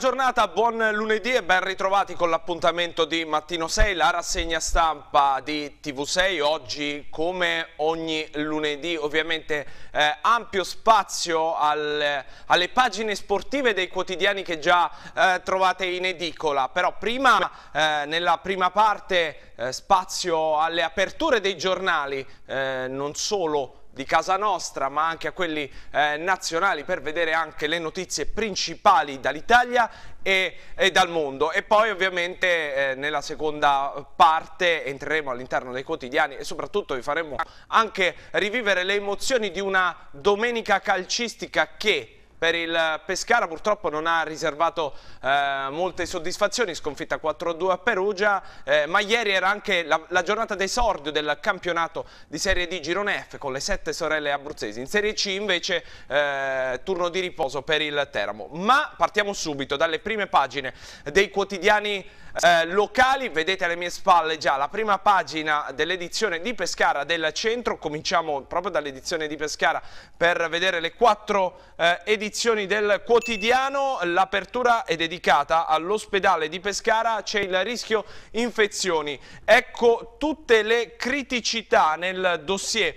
giornata, buon lunedì e ben ritrovati con l'appuntamento di Mattino 6, la rassegna stampa di TV6. Oggi, come ogni lunedì, ovviamente eh, ampio spazio al, alle pagine sportive dei quotidiani che già eh, trovate in edicola. Però prima, eh, nella prima parte, eh, spazio alle aperture dei giornali, eh, non solo di casa nostra ma anche a quelli eh, nazionali per vedere anche le notizie principali dall'Italia e, e, dal mondo e poi ovviamente eh, nella seconda parte entreremo all'interno dei quotidiani e soprattutto vi faremo anche rivivere le emozioni di una domenica calcistica che per il Pescara, purtroppo non ha riservato eh, molte soddisfazioni, sconfitta 4-2 a Perugia, eh, ma ieri era anche la, la giornata d'esordio del campionato di Serie D Girone F con le sette sorelle abruzzesi. In Serie C invece eh, turno di riposo per il Teramo. Ma partiamo subito dalle prime pagine dei quotidiani eh, locali, vedete alle mie spalle già la prima pagina dell'edizione di Pescara del centro, cominciamo proprio dall'edizione di Pescara per vedere le quattro eh, edizioni edizioni del quotidiano, l'apertura è dedicata all'ospedale di Pescara, c'è il rischio infezioni. Ecco tutte le criticità nel dossier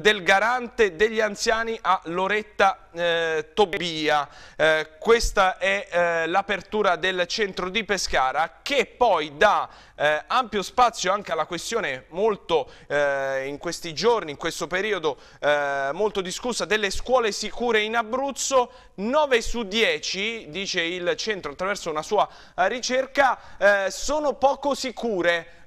del garante degli anziani a Loretta eh, Tobia. Eh, questa è eh, l'apertura del centro di Pescara che poi dà eh, ampio spazio anche alla questione molto eh, in questi giorni, in questo periodo eh, molto discussa delle scuole sicure in Abruzzo. 9 su 10, dice il centro attraverso una sua ricerca, sono poco sicure.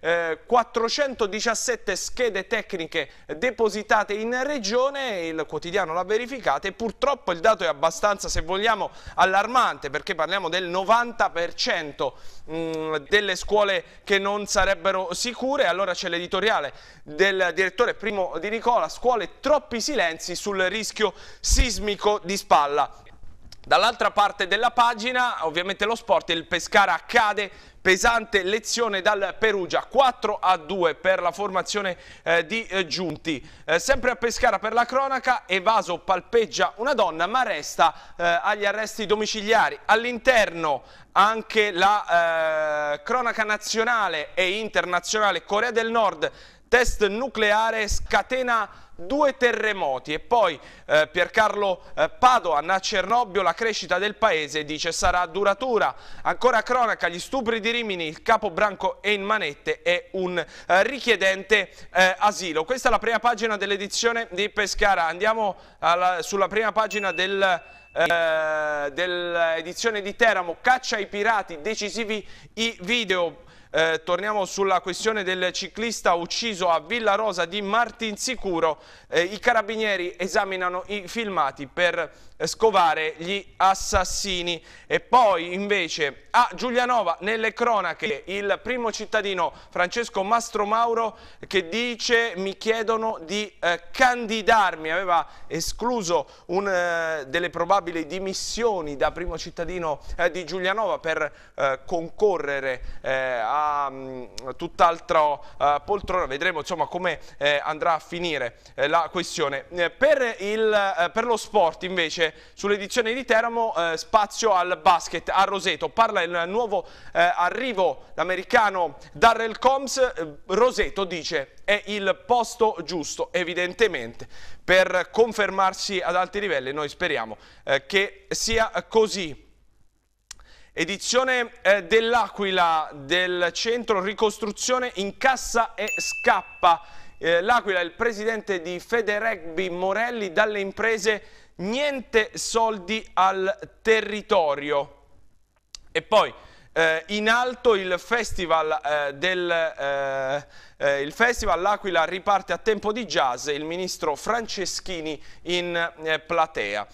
417 schede tecniche depositate in regione, il quotidiano l'ha verificata e purtroppo purtroppo il dato è abbastanza, se vogliamo, allarmante perché parliamo del 90% mm, delle scuole che non sarebbero sicure. Allora c'è l'editoriale del direttore Primo Di Nicola, scuole troppi silenzi sul rischio sismico di spalla. Dall'altra parte della pagina, ovviamente lo sport, il Pescara accade pesante lezione dal Perugia, 4 a 2 per la formazione eh, di eh, Giunti. Eh, sempre a Pescara per la cronaca, Evaso palpeggia una donna ma resta eh, agli arresti domiciliari. All'interno anche la eh, cronaca nazionale e internazionale Corea del Nord test nucleare scatena due terremoti e poi eh, Piercarlo eh, Padoan a Cernobbio la crescita del paese dice sarà duratura ancora cronaca gli stupri di Rimini il capo branco è in manette e un eh, richiedente eh, asilo questa è la prima pagina dell'edizione di Pescara andiamo alla, sulla prima pagina del eh, dell'edizione di Teramo caccia ai pirati decisivi i video eh, torniamo sulla questione del ciclista ucciso a Villa Rosa di Martinsicuro. Eh, I carabinieri esaminano i filmati per scovare gli assassini. E poi invece a Giulianova nelle cronache il primo cittadino Francesco Mastro Mauro che dice mi chiedono di eh, candidarmi, aveva escluso un, eh, delle probabili dimissioni da primo cittadino eh, di Giulianova per eh, concorrere eh, a a um, tutt'altro uh, eh, poltrona, vedremo insomma come eh, andrà a finire eh, la questione. Eh, per, il, eh, per, lo sport invece sull'edizione di Teramo spazio al basket a Roseto, parla il nuovo arrivo l'americano Darrell Combs, Roseto dice è il posto giusto evidentemente per confermarsi ad alti livelli, noi speriamo che sia così. Edizione eh, dell'Aquila del centro ricostruzione in cassa e scappa. Eh, L'Aquila, il presidente di Federegbi Morelli, dalle imprese niente soldi al territorio. E poi eh, in alto il festival eh, eh, eh, il festival L'Aquila riparte a tempo di jazz, il ministro Franceschini in eh, platea.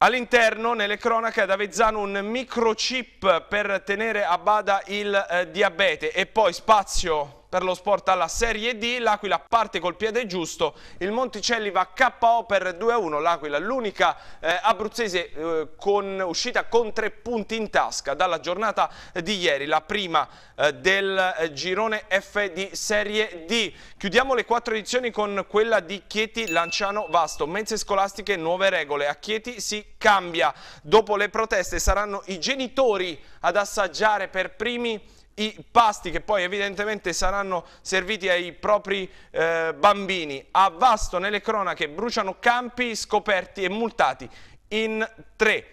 All'interno, nelle cronache ad Avezzano, un microchip per tenere a bada il eh, diabete e poi spazio per lo sport alla Serie D, l'Aquila parte col piede giusto, il Monticelli va KO per 2-1, l'Aquila l'unica eh, abruzzese eh, con, uscita con tre punti in tasca dalla giornata di ieri, la prima eh, del eh, girone F di Serie D. Chiudiamo le quattro edizioni con quella di Chieti Lanciano Vasto, mense scolastiche nuove regole, a Chieti si cambia, dopo le proteste saranno i genitori ad assaggiare per primi i pasti che poi evidentemente saranno serviti ai propri eh, bambini. A Vasto nelle cronache bruciano campi scoperti e multati in tre.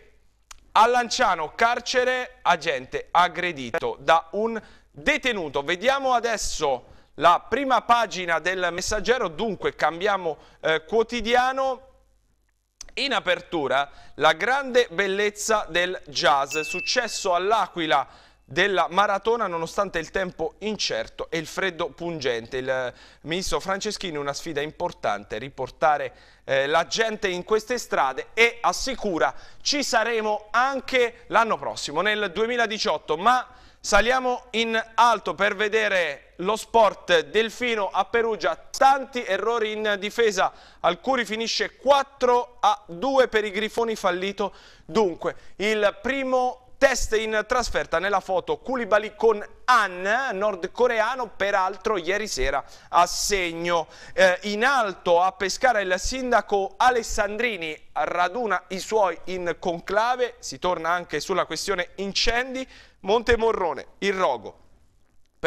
A Lanciano carcere agente aggredito da un detenuto. Vediamo adesso la prima pagina del messaggero, dunque cambiamo eh, quotidiano. In apertura la grande bellezza del jazz, successo all'Aquila della maratona nonostante il tempo incerto e il freddo pungente. Il eh, ministro Franceschini una sfida importante, riportare eh, la gente in queste strade e assicura ci saremo anche l'anno prossimo, nel 2018, ma saliamo in alto per vedere lo sport Delfino a Perugia, tanti errori in difesa, Alcuri finisce 4 a 2 per i Grifoni fallito, dunque il primo Test in trasferta nella foto Koulibaly con An, nordcoreano, peraltro ieri sera a segno. Eh, in alto a pescare il sindaco Alessandrini raduna i suoi in conclave, si torna anche sulla questione incendi, Monte Morrone, il rogo,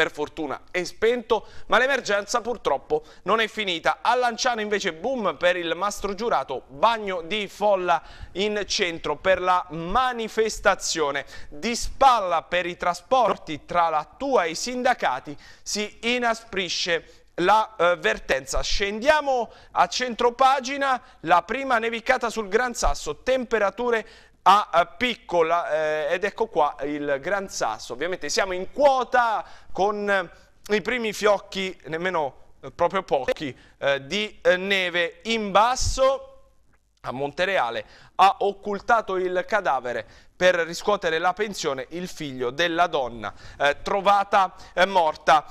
per fortuna è spento, ma l'emergenza purtroppo non è finita. A Lanciano invece boom per il mastro giurato, bagno di folla in centro per la manifestazione. Di spalla per i trasporti tra la tua e i sindacati si inasprisce la eh, vertenza. Scendiamo a centropagina, la prima nevicata sul Gran Sasso, temperature a piccola eh, ed ecco qua il Gran Sasso. Ovviamente siamo in quota con eh, i primi fiocchi, nemmeno eh, proprio pochi, eh, di eh, neve in basso a Montereale ha occultato il cadavere per riscuotere la pensione il figlio della donna eh, trovata morta.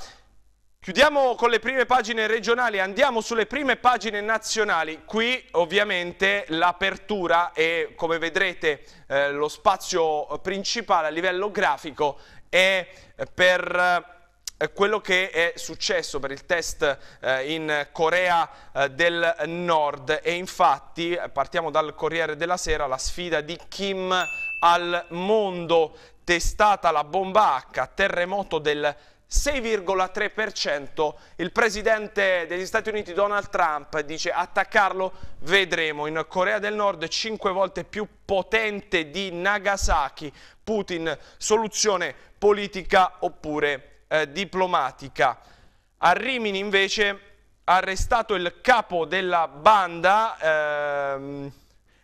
Chiudiamo con le prime pagine regionali, andiamo sulle prime pagine nazionali. Qui ovviamente l'apertura e come vedrete eh, lo spazio principale a livello grafico è eh, per eh, quello che è successo per il test eh, in Corea eh, del Nord e infatti partiamo dal Corriere della Sera la sfida di Kim al mondo testata la bomba H terremoto del 6,3%. Il presidente degli Stati Uniti Donald Trump dice attaccarlo vedremo. In Corea del Nord 5 volte più potente di Nagasaki. Putin soluzione politica oppure eh, diplomatica. A Rimini invece arrestato il capo della banda... Ehm,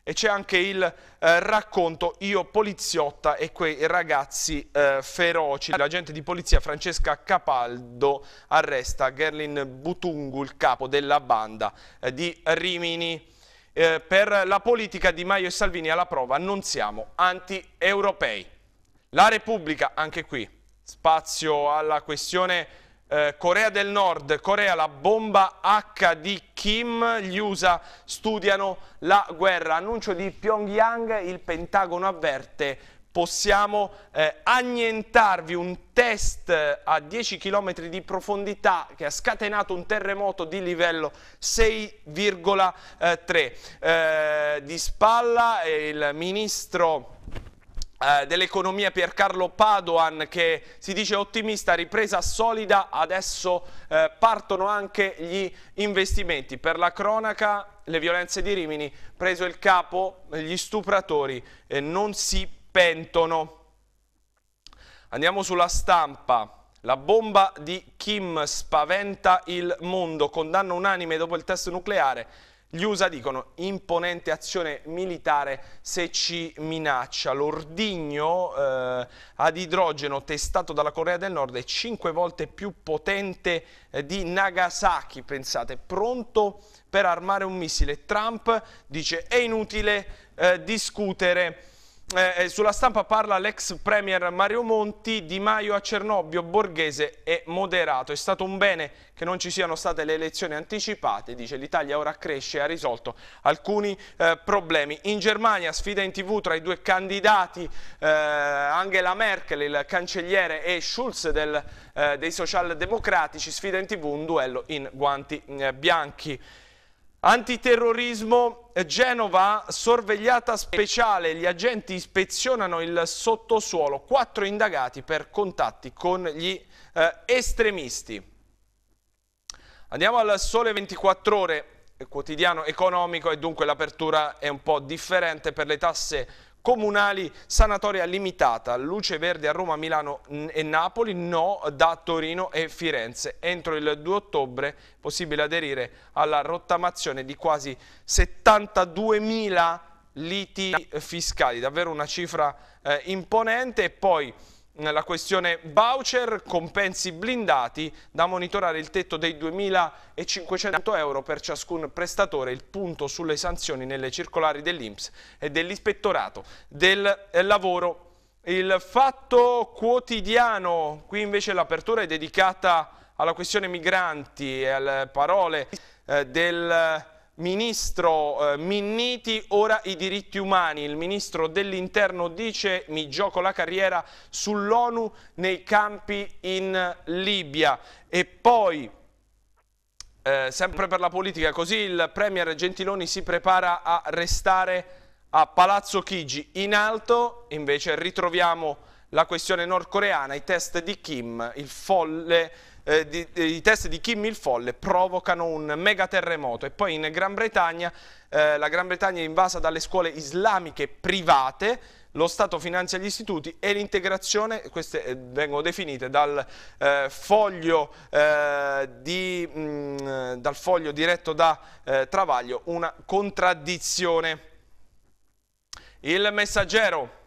e c'è anche il eh, racconto Io poliziotta e quei ragazzi eh, feroci. L'agente di polizia Francesca Capaldo arresta Gerlin Butungu, il capo della banda eh, di Rimini. Eh, per la politica di Maio e Salvini alla prova non siamo anti-europei. La Repubblica, anche qui, spazio alla questione eh, Corea del Nord, Corea, la bomba H di Kim, gli USA studiano la guerra. Annuncio di Pyongyang, il Pentagono avverte possiamo eh, annientarvi un test eh, a 10 km di profondità che ha scatenato un terremoto di livello 6,3. Eh, eh, di spalla il ministro eh, dell'economia Piercarlo Padoan che si dice ottimista, ripresa solida, adesso eh, partono anche gli investimenti. Per la cronaca le violenze di Rimini, preso il capo, gli stupratori eh, non si pentono. Andiamo sulla stampa. La bomba di Kim spaventa il mondo, condanna unanime dopo il test nucleare gli USA dicono imponente azione militare se ci minaccia. L'ordigno eh, ad idrogeno testato dalla Corea del Nord è cinque volte più potente eh, di Nagasaki, pensate, pronto per armare un missile. Trump dice è inutile eh, discutere eh, eh, sulla stampa parla l'ex premier Mario Monti, Di Maio a Cernobbio, Borghese e moderato. È stato un bene che non ci siano state le elezioni anticipate, dice l'Italia ora cresce e ha risolto alcuni eh, problemi. In Germania sfida in tv tra i due candidati eh, Angela Merkel, il cancelliere, e Schulz del, eh, dei socialdemocratici, sfida in tv un duello in guanti eh, bianchi. Antiterrorismo Genova sorvegliata speciale, gli agenti ispezionano il sottosuolo, quattro indagati per contatti con gli eh, estremisti. Andiamo al Sole 24 Ore, quotidiano economico e dunque l'apertura è un po' differente per le tasse comunali, sanatoria limitata, luce verde a Roma, Milano e Napoli, no da Torino e Firenze. Entro il 2 ottobre è possibile aderire alla rottamazione di quasi 72.000 liti fiscali, davvero una cifra eh, imponente e poi la questione voucher, compensi blindati, da monitorare il tetto dei 2.500 euro per ciascun prestatore, il punto sulle sanzioni nelle circolari dell'Inps e dell'Ispettorato del eh, Lavoro. Il fatto quotidiano, qui invece l'apertura è dedicata alla questione migranti e alle parole eh, del Ministro eh, Minniti, ora i diritti umani. Il ministro dell'interno dice mi gioco la carriera sull'ONU nei campi in Libia. E poi, eh, sempre per la politica, così il Premier Gentiloni si prepara a restare a Palazzo Chigi. In alto invece ritroviamo la questione nordcoreana, i test di Kim, il folle eh, di, di, eh, i test di Kim il Folle provocano un mega terremoto e poi in Gran Bretagna, eh, la Gran Bretagna è invasa dalle scuole islamiche private, lo Stato finanzia gli istituti e l'integrazione, queste eh, vengono definite dal, eh, foglio, di, mh, mm, dal foglio, diretto da Travaglio, una contraddizione. Il messaggero.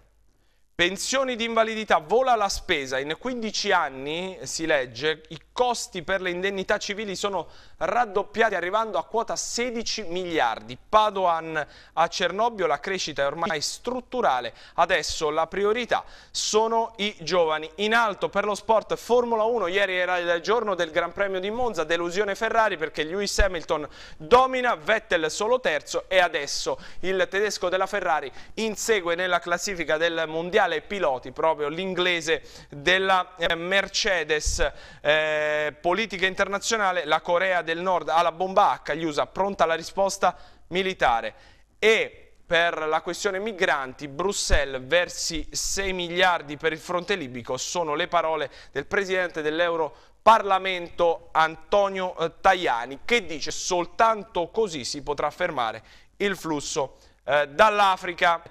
Pensioni di invalidità, vola la spesa, in 15 anni si legge i costi per le indennità civili sono raddoppiati arrivando a quota 16 miliardi. Padoan a Cernobbio la crescita è ormai strutturale, adesso la priorità sono i giovani. In alto per lo sport Formula 1, ieri era il giorno del Gran Premio di Monza, delusione Ferrari perché Lewis Hamilton domina, Vettel solo terzo e adesso il tedesco della Ferrari insegue nella classifica del mondiale piloti proprio l'inglese della eh, Mercedes. Eh, eh, politica internazionale, la Corea del Nord ha la bomba H, gli USA pronta alla risposta militare e per la questione migranti, Bruxelles versi 6 miliardi per il fronte libico, sono le parole del presidente dell'Europarlamento Antonio eh, Tajani, che dice soltanto così si potrà fermare il flusso eh, dall'Africa.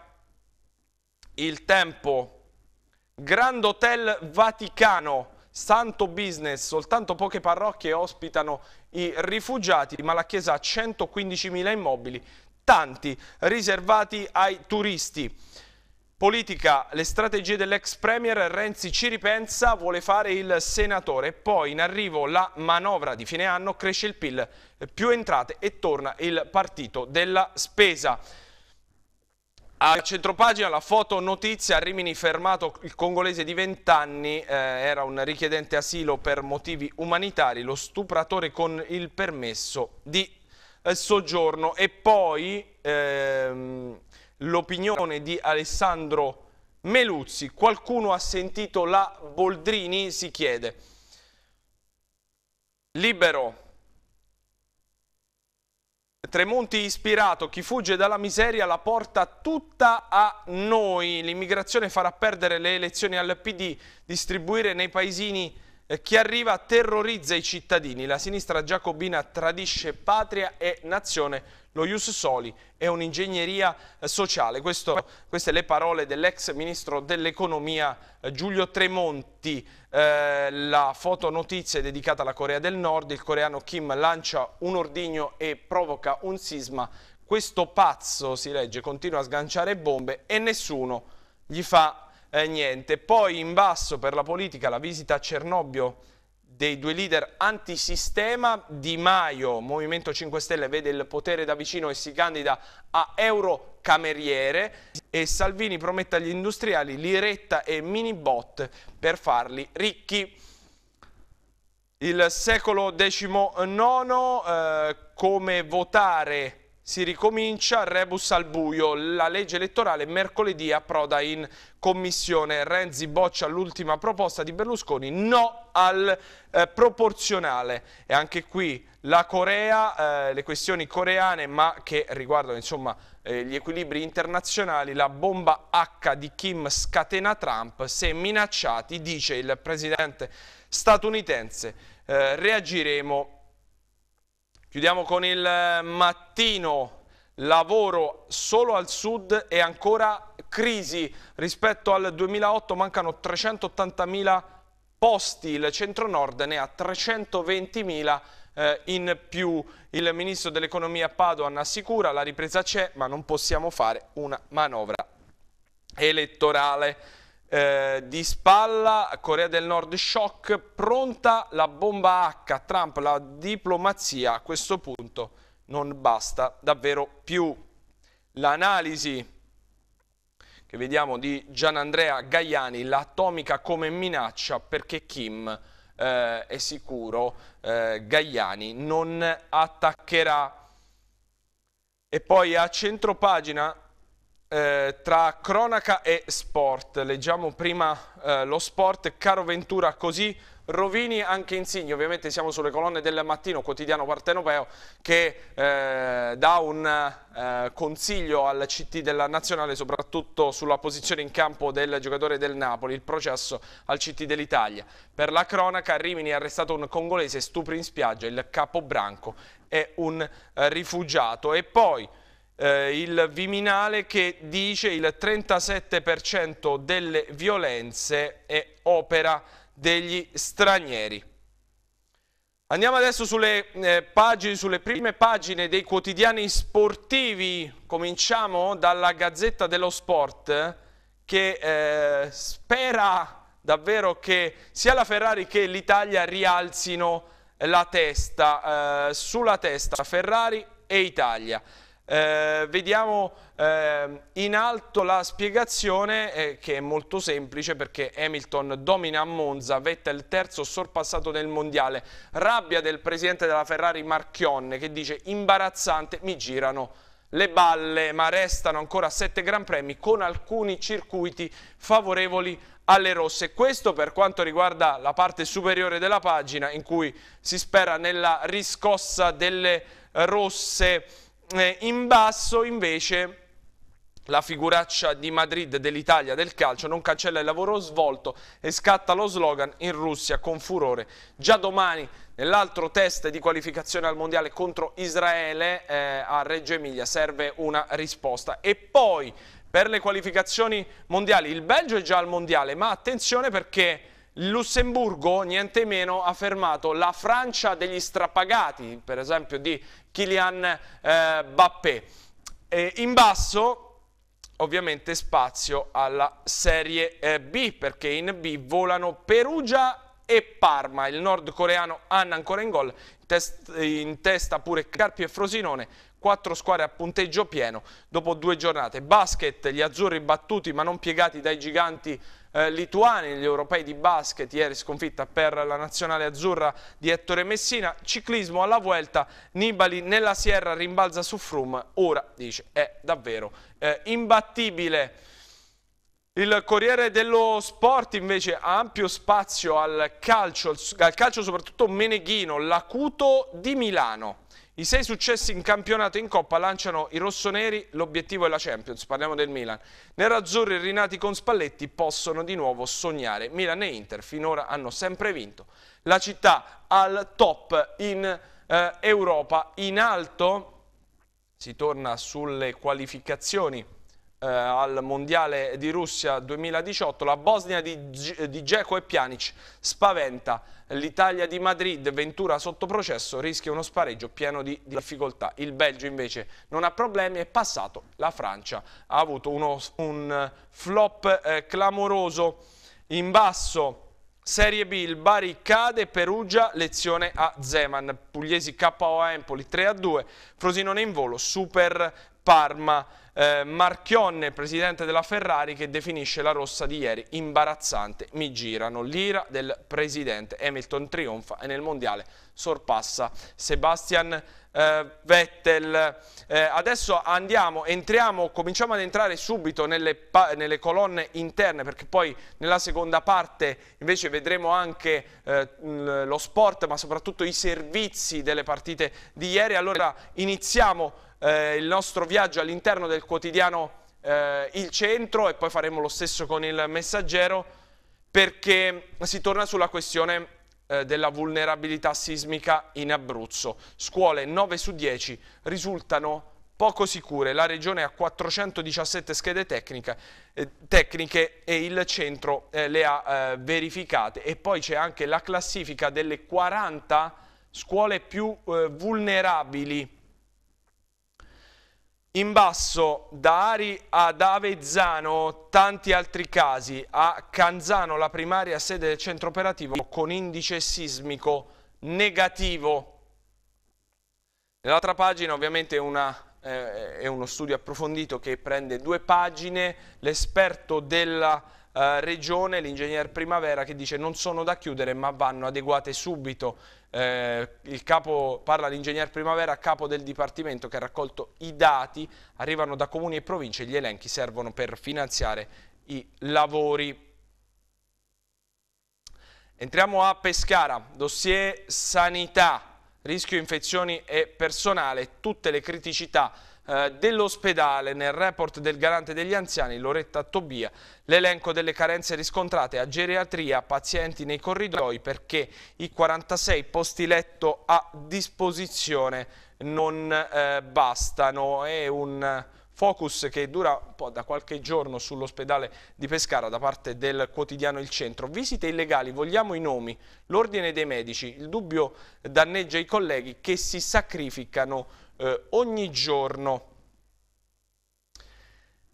Il tempo, Grand Hotel Vaticano, Santo business, soltanto poche parrocchie ospitano i rifugiati, ma la Chiesa ha 115.000 immobili, tanti riservati ai turisti. Politica, le strategie dell'ex premier, Renzi ci ripensa, vuole fare il senatore, poi in arrivo la manovra di fine anno, cresce il PIL, più entrate e torna il partito della spesa. A centropagina la foto notizia, a Rimini fermato il congolese di 20 anni, eh, era un richiedente asilo per motivi umanitari, lo stupratore con il permesso di eh, soggiorno e poi ehm, l'opinione di Alessandro Meluzzi, qualcuno ha sentito la Boldrini? Si chiede. Libero Tremonti ispirato, chi fugge dalla miseria la porta tutta a noi. L'immigrazione farà perdere le elezioni al PD, distribuire nei paesini chi arriva terrorizza i cittadini, la sinistra giacobina tradisce patria e nazione, lo Ius Soli è un'ingegneria eh, sociale. Questo, queste le parole dell'ex ministro dell'economia eh, Giulio Tremonti. Eh, la fotonotizia è dedicata alla Corea del Nord, il coreano Kim lancia un ordigno e provoca un sisma. Questo pazzo, si legge, continua a sganciare bombe e nessuno gli fa eh, niente. Poi in basso per la politica la visita a Cernobbio dei due leader antisistema, Di Maio, Movimento 5 Stelle, vede il potere da vicino e si candida a Eurocameriere e Salvini promette agli industriali l'iretta e minibot per farli ricchi. Il secolo XIX, eh, come votare si ricomincia, rebus al buio, la legge elettorale mercoledì approda in commissione, Renzi boccia l'ultima proposta di Berlusconi, no al eh, proporzionale e anche qui la Corea, eh, le questioni coreane ma che riguardano insomma eh, gli equilibri internazionali, la bomba H di Kim scatena Trump, se minacciati dice il presidente statunitense eh, reagiremo Chiudiamo con il eh, mattino, lavoro solo al sud e ancora crisi. Rispetto al 2008 mancano 380.000 posti, il centro-nord ne ha 320.000 eh, in più. Il ministro dell'economia Padoan assicura la ripresa c'è ma non possiamo fare una manovra elettorale. Eh, di spalla, Corea del Nord shock, pronta la bomba H, Trump, la diplomazia a questo punto non basta davvero più. L'analisi che vediamo di Gianandrea Gaiani, l'atomica come minaccia perché Kim eh, è sicuro eh, Gaiani non attaccherà. E poi a centropagina eh, tra cronaca e sport. Leggiamo prima eh, lo sport, caro Ventura così rovini anche Insigne, ovviamente siamo sulle colonne del mattino quotidiano partenopeo che eh, dà un eh, consiglio al CT della Nazionale soprattutto sulla posizione in campo del giocatore del Napoli, il processo al CT dell'Italia. Per la cronaca Rimini ha arrestato un congolese, stupri in spiaggia, il capobranco è un eh, rifugiato e poi eh, il Viminale che dice il 37% delle violenze è opera degli stranieri. Andiamo adesso sulle, eh, pagine, sulle prime pagine dei quotidiani sportivi, cominciamo dalla Gazzetta dello Sport che eh, spera davvero che sia la Ferrari che l'Italia rialzino la testa, eh, sulla testa Ferrari e Italia. Eh, vediamo eh, in alto la spiegazione eh, che è molto semplice perché Hamilton domina a Monza, Vettel terzo sorpassato nel mondiale, rabbia del presidente della Ferrari Marchionne che dice imbarazzante mi girano le balle ma restano ancora sette gran premi con alcuni circuiti favorevoli alle rosse. Questo per quanto riguarda la parte superiore della pagina in cui si spera nella riscossa delle rosse eh, in basso invece la figuraccia di Madrid dell'Italia del calcio non cancella il lavoro svolto e scatta lo slogan in Russia con furore. Già domani nell'altro test di qualificazione al mondiale contro Israele eh, a Reggio Emilia serve una risposta. E poi per le qualificazioni mondiali il Belgio è già al mondiale ma attenzione perché il Lussemburgo, niente meno, ha fermato la Francia degli strapagati, per esempio di Kylian eh, Bappé. E in basso ovviamente spazio alla Serie eh, B, perché in B volano Perugia e Parma. Il nordcoreano Anna ancora in gol, in, in testa pure Carpi e Frosinone, quattro squadre a punteggio pieno dopo due giornate. Basket, gli azzurri battuti ma non piegati dai giganti eh, lituani, negli europei di basket, ieri sconfitta per la nazionale azzurra di Ettore Messina, ciclismo alla Vuelta, Nibali nella Sierra rimbalza su Frum, ora dice è davvero eh, imbattibile. Il Corriere dello Sport invece ha ampio spazio al calcio, al calcio soprattutto Meneghino, l'acuto di Milano. I sei successi in campionato e in Coppa lanciano i rossoneri, l'obiettivo è la Champions, parliamo del Milan. Nerazzurri rinati con Spalletti possono di nuovo sognare. Milan e Inter finora hanno sempre vinto. La città al top in eh, Europa, in alto si torna sulle qualificazioni eh, al Mondiale di Russia 2018, la Bosnia di, di Geco e Pjanic spaventa l'Italia di Madrid, Ventura sotto processo, rischia uno spareggio pieno di difficoltà. Il Belgio invece non ha problemi, è passato la Francia, ha avuto uno, un flop eh, clamoroso in basso. Serie B, il Bari cade, Perugia, lezione a Zeman, Pugliesi KO a Empoli 3 a 2, Frosinone in volo, Super Parma. Eh, Marchionne, presidente della Ferrari, che definisce la rossa di ieri imbarazzante. Mi girano l'ira del presidente. Hamilton trionfa e nel mondiale sorpassa Sebastian eh, Vettel. Eh, adesso andiamo, entriamo, cominciamo ad entrare subito nelle, nelle, colonne interne perché poi nella seconda parte invece vedremo anche eh, lo sport ma soprattutto i servizi delle partite di ieri. Allora iniziamo eh, il nostro viaggio all'interno del quotidiano eh, Il Centro e poi faremo lo stesso con il Messaggero perché si torna sulla questione eh, della vulnerabilità sismica in Abruzzo. Scuole 9 su 10 risultano poco sicure, la regione ha 417 schede tecniche, eh, tecniche e il centro eh, le ha eh, verificate e poi c'è anche la classifica delle 40 scuole più eh, vulnerabili in basso da Ari ad Avezzano, tanti altri casi. A Canzano la primaria sede del centro operativo con indice sismico negativo. Nell'altra pagina ovviamente una, eh, è uno studio approfondito che prende due pagine, l'esperto della eh, regione, l'ingegner Primavera, che dice non sono da chiudere ma vanno adeguate subito eh, il capo, parla l'ingegner Primavera, capo del Dipartimento che ha raccolto i dati, arrivano da comuni e province, gli elenchi servono per finanziare i lavori. Entriamo a Pescara, dossier sanità, rischio infezioni e personale, tutte le criticità eh, dell'ospedale. Nel report del garante degli anziani Loretta Tobia l'elenco delle carenze riscontrate a geriatria, pazienti nei corridoi perché i 46 posti letto a disposizione non eh, bastano. È un focus che dura un po' da qualche giorno sull'ospedale di Pescara da parte del quotidiano Il Centro. Visite illegali, vogliamo i nomi, l'ordine dei medici, il dubbio danneggia i colleghi che si sacrificano eh, ogni giorno.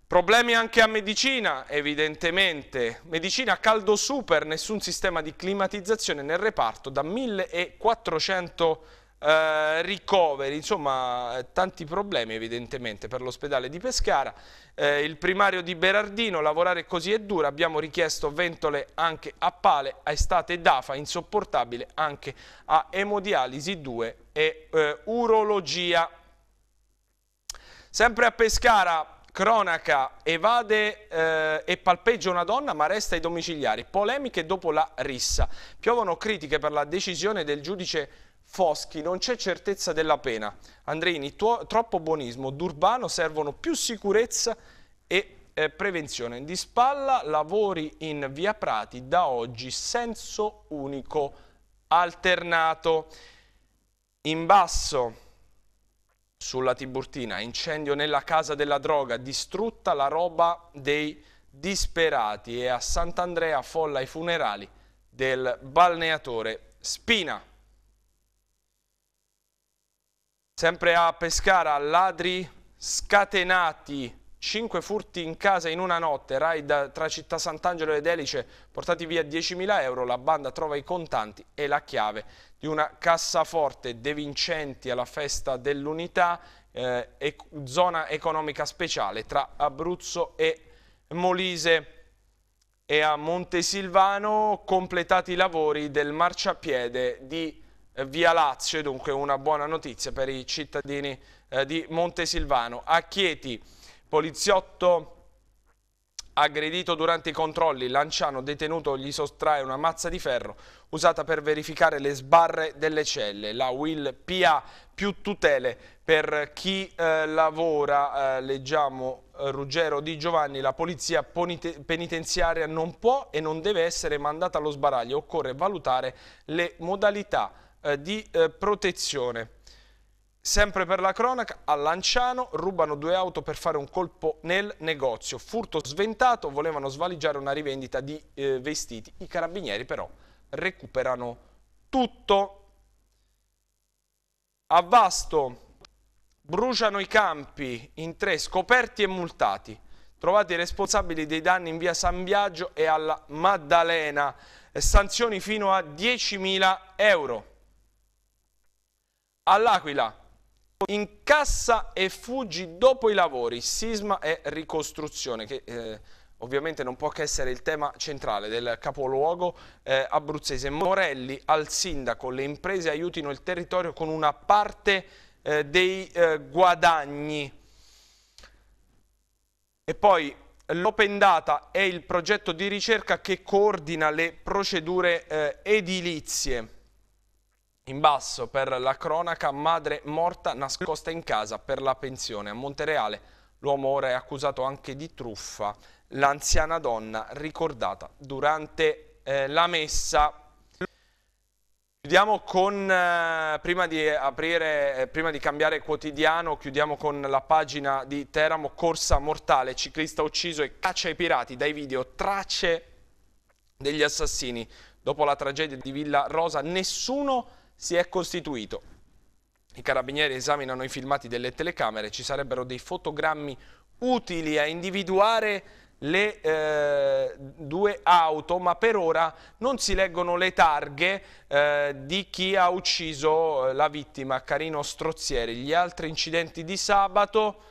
Problemi anche a medicina, evidentemente. Medicina a caldo super, nessun sistema di climatizzazione nel reparto da 1400 eh, ricoveri, insomma tanti problemi evidentemente per l'ospedale di Pescara. Eh, il primario di Berardino, lavorare così è dura, abbiamo richiesto ventole anche a pale, a estate DAFA, insopportabile anche a emodialisi 2 e eh, urologia. Sempre a Pescara, cronaca, evade eh, e palpeggia una donna ma resta ai domiciliari, polemiche dopo la rissa. Piovono critiche per la decisione del giudice Foschi, non c'è certezza della pena. Andreini, tuo, troppo buonismo. D'Urbano servono più sicurezza e eh, prevenzione. Di spalla lavori in via Prati da oggi, senso unico alternato. In basso, sulla Tiburtina, incendio nella casa della droga, distrutta la roba dei disperati e a Sant'Andrea folla i funerali del balneatore Spina. Sempre a Pescara, ladri scatenati, 5 furti in casa in una notte, raid tra Città Sant'Angelo ed Elice, portati via 10.000 euro, la banda trova i contanti e la chiave di una cassaforte, De Vincenti alla festa dell'unità, eh, zona economica speciale tra Abruzzo e Molise e a Montesilvano completati i lavori del marciapiede di eh, via Lazio e dunque una buona notizia per i cittadini eh, di Montesilvano. A Chieti, poliziotto aggredito durante i controlli, Lanciano detenuto gli sottrae una mazza di ferro usata per verificare le sbarre delle celle, la Will PA più tutele per chi eh, lavora, eh, leggiamo eh, Ruggero Di Giovanni, la polizia penitenziaria non può e non deve essere mandata allo sbaraglio, occorre valutare le modalità eh, di eh, protezione. Sempre per la cronaca, a Lanciano rubano due auto per fare un colpo nel negozio. Furto sventato, volevano svaligiare una rivendita di eh, vestiti. I carabinieri però recuperano tutto. A Vasto bruciano i campi in tre scoperti e multati. Trovati i responsabili dei danni in via San Biagio e alla Maddalena. Eh, sanzioni fino a 10.000 euro all'Aquila. Incassa e fuggi dopo i lavori, sisma e ricostruzione, che eh, ovviamente non può che essere il tema centrale del capoluogo eh, abruzzese. Morelli al sindaco, le imprese aiutino il territorio con una parte eh, dei eh, guadagni. E poi l'Open Data è il progetto di ricerca che coordina le procedure eh, edilizie. In basso per la cronaca, madre morta nascosta in casa per la pensione. A Montereale l'uomo ora è accusato anche di truffa. L'anziana donna ricordata durante eh, la messa. Chiudiamo con, eh, prima, di aprire, eh, prima di cambiare quotidiano, chiudiamo con la pagina di Teramo, corsa mortale, ciclista ucciso e caccia ai pirati dai video, tracce degli assassini. Dopo la tragedia di Villa Rosa, nessuno si è costituito. I carabinieri esaminano i filmati delle telecamere, ci sarebbero dei fotogrammi utili a individuare le eh, due auto, ma per ora non si leggono le targhe eh, di chi ha ucciso eh, la vittima, Carino Strozzieri. Gli altri incidenti di sabato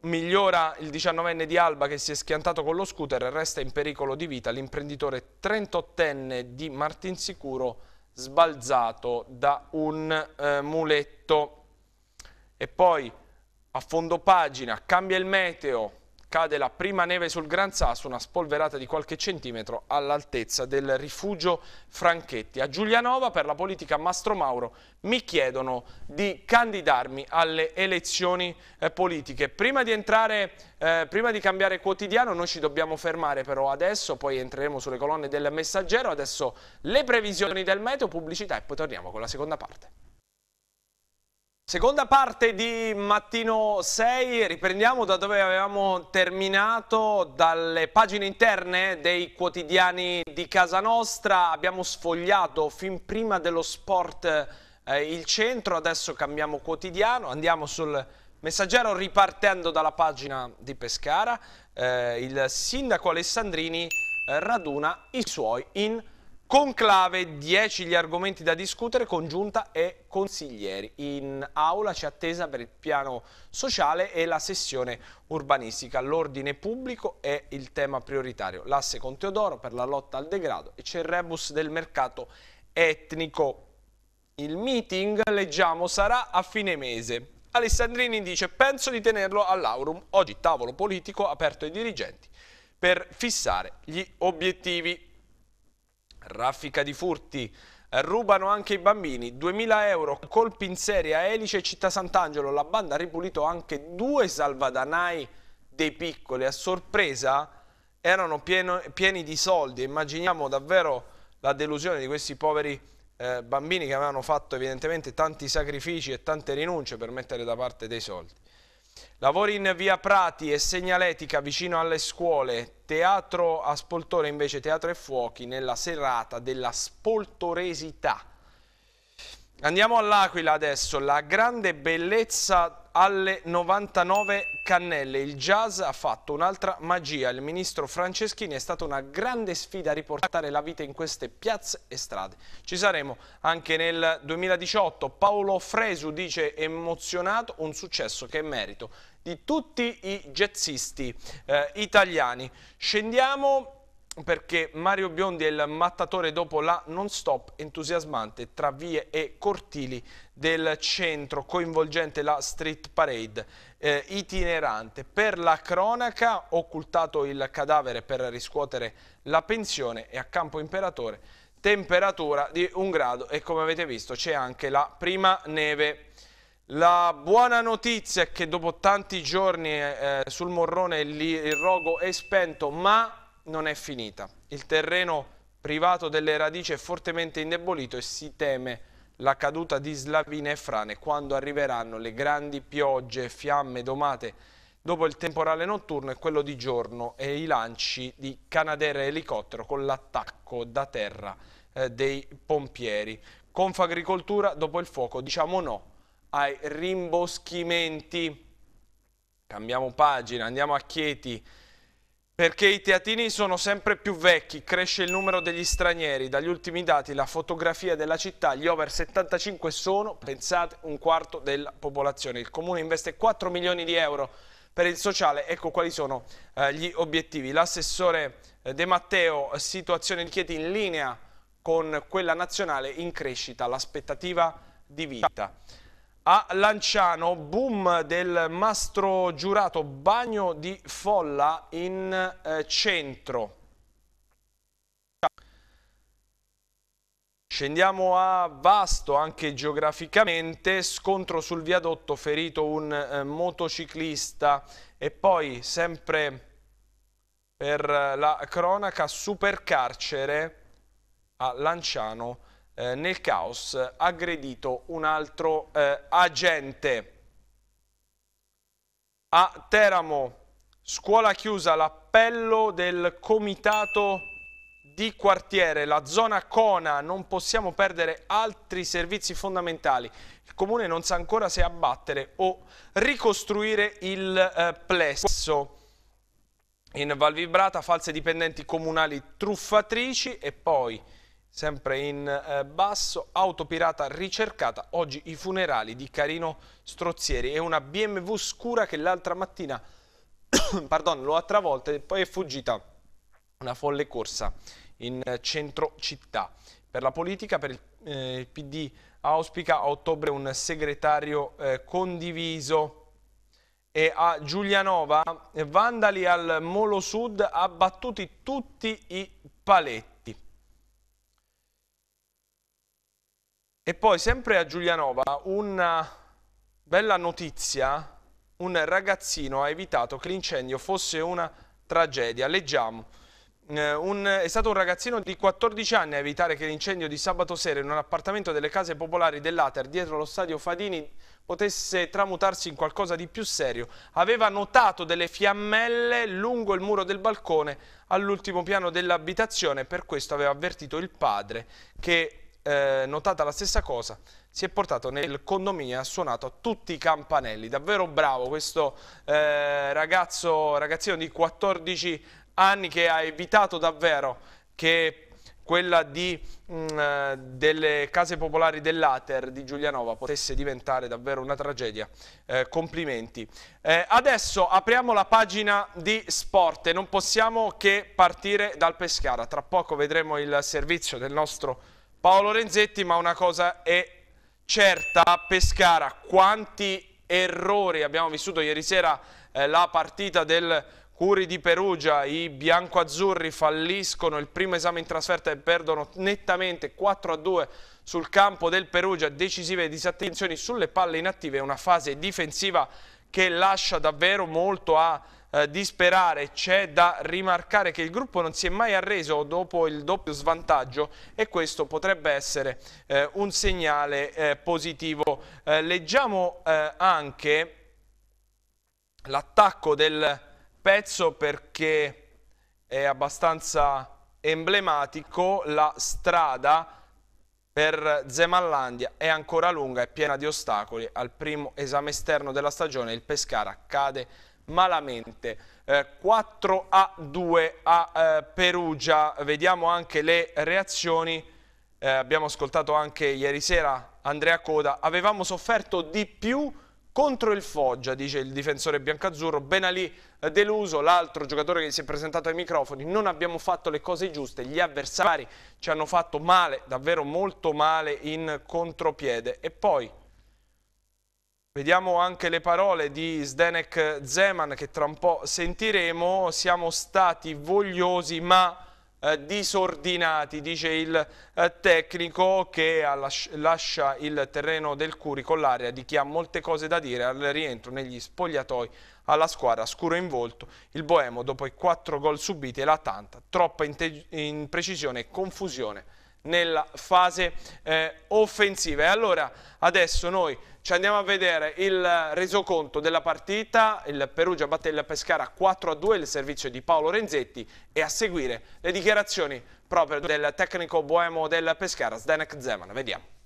migliora il 19enne di Alba che si è schiantato con lo scooter e resta in pericolo di vita l'imprenditore 38enne di Martinsicuro sbalzato da un eh, muletto. E poi a fondo pagina cambia il meteo, Cade la prima neve sul Gran Sasso, una spolverata di qualche centimetro all'altezza del rifugio Franchetti. A Giulianova per la politica Mastro Mauro mi chiedono di candidarmi alle elezioni eh, politiche. Prima di entrare, eh, prima di cambiare quotidiano, noi ci dobbiamo fermare però adesso, poi entreremo sulle colonne del messaggero. Adesso le previsioni del meteo, pubblicità e poi torniamo con la seconda parte. Seconda parte di Mattino 6, riprendiamo da dove avevamo terminato, dalle pagine interne dei quotidiani di casa nostra, abbiamo sfogliato fin prima dello sport eh, il centro, adesso cambiamo quotidiano, andiamo sul messaggero ripartendo dalla pagina di Pescara, eh, il sindaco Alessandrini eh, raduna i suoi in Conclave, 10 gli argomenti da discutere con giunta e consiglieri. In aula c'è attesa per il piano sociale e la sessione urbanistica. L'ordine pubblico è il tema prioritario. L'asse con Teodoro per la lotta al degrado e c'è il rebus del mercato etnico. Il meeting, leggiamo, sarà a fine mese. Alessandrini dice penso di tenerlo all'Aurum. Oggi tavolo politico aperto ai dirigenti per fissare gli obiettivi raffica di furti. Eh, rubano anche i bambini, 2000 euro, colpi in serie a Elice e Città Sant'Angelo. La banda ha ripulito anche due salvadanai dei piccoli. A sorpresa erano pieno, pieni di soldi. Immaginiamo davvero la delusione di questi poveri eh, bambini che avevano fatto evidentemente tanti sacrifici e tante rinunce per mettere da parte dei soldi. Lavori in via Prati e segnaletica vicino alle scuole, teatro a Spoltore invece teatro e fuochi nella serata della spoltoresità. Andiamo all'Aquila adesso, la grande bellezza alle 99 cannelle. Il jazz ha fatto un'altra magia. Il ministro Franceschini è stata una grande sfida a riportare la vita in queste piazze e strade. Ci saremo anche nel 2018. Paolo Fresu dice emozionato, un successo che è merito di tutti i jazzisti eh, italiani. Scendiamo perché Mario Biondi è il mattatore dopo la non stop entusiasmante tra vie e cortili del centro coinvolgente la street parade eh, itinerante. Per la cronaca occultato il cadavere per riscuotere la pensione e a Campo Imperatore temperatura di un grado e come avete visto c'è anche la prima neve. La buona notizia è che dopo tanti giorni eh, eh sul morrone il rogo è spento ma non è finita. Il terreno privato delle radici è fortemente indebolito e si teme la caduta di slavine e frane quando arriveranno le grandi piogge, fiamme, domate dopo il temporale notturno e quello di giorno e i lanci di canadere e elicottero con l'attacco da terra eh, dei pompieri. Confagricoltura dopo il fuoco diciamo no ai rimboschimenti. Cambiamo pagina, andiamo a Chieti perché i teatini sono sempre più vecchi, cresce il numero degli stranieri. Dagli ultimi dati, la fotografia della città, gli over 75 sono, pensate, un quarto della popolazione. Il comune investe 4 milioni di euro per il sociale, ecco quali sono eh, gli obiettivi. L'assessore eh, De Matteo, situazione di Chieti in linea con quella nazionale, in crescita, l'aspettativa di vita a Lanciano, boom del mastro giurato, bagno di folla in eh, centro. Scendiamo a Vasto anche geograficamente, scontro sul viadotto, ferito un eh, motociclista e poi sempre per la cronaca supercarcere a Lanciano eh, nel caos aggredito un altro eh, agente. A Teramo, scuola chiusa, l'appello del comitato di quartiere, la zona Cona, non possiamo perdere altri servizi fondamentali. Il comune non sa ancora se abbattere o ricostruire il eh, plesso. In Valvibrata false dipendenti comunali truffatrici e poi Sempre in eh, basso, autopirata ricercata, oggi i funerali di Carino Strozieri e una BMW scura che l'altra mattina pardon, lo ha travolta e poi è fuggita una folle corsa in eh, centro città. Per la politica, per il, eh, il PD auspica a ottobre un segretario eh, condiviso e a Giulianova eh, vandali al Molo Sud abbattuti tutti i paletti. E poi sempre a Giulianova una eh, bella notizia, un ragazzino ha evitato che l'incendio fosse una tragedia. Leggiamo. Eh, un, è stato un ragazzino di 14 anni a evitare che l'incendio di sabato sera in un appartamento delle case popolari dell'Ater dietro lo stadio Fadini potesse tramutarsi in qualcosa di più serio. Aveva notato delle fiammelle lungo il muro del balcone all'ultimo piano dell'abitazione, per questo aveva avvertito il padre che eh, notata la stessa cosa, si è portato nel condominio e ha suonato tutti i campanelli. Davvero bravo questo eh, ragazzo, ragazzino di 14 anni che ha evitato davvero che quella di, mh, mm, eh, delle case popolari dell'Ater di Giulianova potesse diventare davvero una tragedia. Eh, complimenti. Eh, adesso apriamo la pagina di sport e non possiamo che partire dal Pescara. Tra poco vedremo il servizio del nostro Paolo Renzetti, ma una cosa è certa, Pescara, quanti errori abbiamo vissuto ieri sera eh, la partita del Curi di Perugia, i biancoazzurri falliscono il primo esame in trasferta e perdono nettamente 4 a 2 sul campo del Perugia, decisive disattenzioni sulle palle inattive, una fase difensiva che lascia davvero molto a eh, disperare, c'è da rimarcare che il gruppo non si è mai arreso dopo il doppio svantaggio e questo potrebbe essere eh, un segnale eh, positivo. Eh, leggiamo eh, anche l'attacco del pezzo perché è abbastanza emblematico, la strada per Zemallandia è ancora lunga e piena di ostacoli. Al primo esame esterno della stagione il Pescara cade malamente. Eh, 4 a 2 a eh, Perugia, vediamo anche le reazioni. Eh, abbiamo ascoltato anche ieri sera Andrea Coda, avevamo sofferto di più contro il Foggia, dice il difensore biancazzurro, Benalì eh, deluso, l'altro giocatore che si è presentato ai microfoni, non abbiamo fatto le cose giuste, gli avversari ci hanno fatto male, davvero molto male in contropiede e poi Vediamo anche le parole di Zdenek Zeman che tra un po' sentiremo. Siamo stati vogliosi ma eh, disordinati, dice il eh, tecnico che lascia, il terreno del Curi con l'area di chi ha molte cose da dire al rientro negli spogliatoi alla squadra scuro in volto. Il Boemo dopo i quattro gol subiti e la tanta, troppa imprecisione e confusione nella fase eh, offensiva. E allora adesso noi ci andiamo a vedere il resoconto della partita, il Perugia batte il Pescara 4-2, a il servizio di Paolo Renzetti e a seguire le dichiarazioni proprio del tecnico boemo del Pescara, Zdenek Zeman. Vediamo.